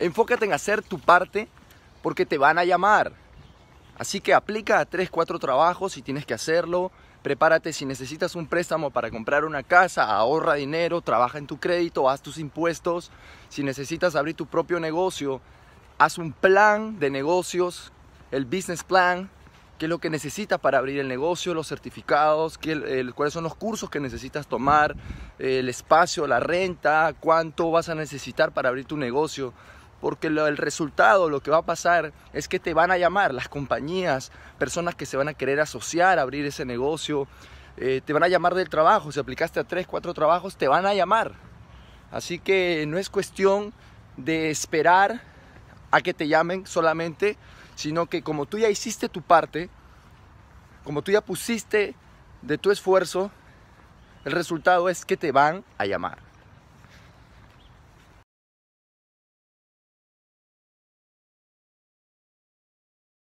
Enfócate en hacer tu parte porque te van a llamar. Así que aplica a 3, 4 trabajos si tienes que hacerlo. Prepárate si necesitas un préstamo para comprar una casa, ahorra dinero, trabaja en tu crédito, haz tus impuestos. Si necesitas abrir tu propio negocio, haz un plan de negocios, el business plan, qué es lo que necesitas para abrir el negocio, los certificados, cuáles son los cursos que necesitas tomar, el espacio, la renta, cuánto vas a necesitar para abrir tu negocio porque el resultado, lo que va a pasar es que te van a llamar las compañías, personas que se van a querer asociar, abrir ese negocio, eh, te van a llamar del trabajo, si aplicaste a tres, cuatro trabajos, te van a llamar. Así que no es cuestión de esperar a que te llamen solamente, sino que como tú ya hiciste tu parte, como tú ya pusiste de tu esfuerzo, el resultado es que te van a llamar.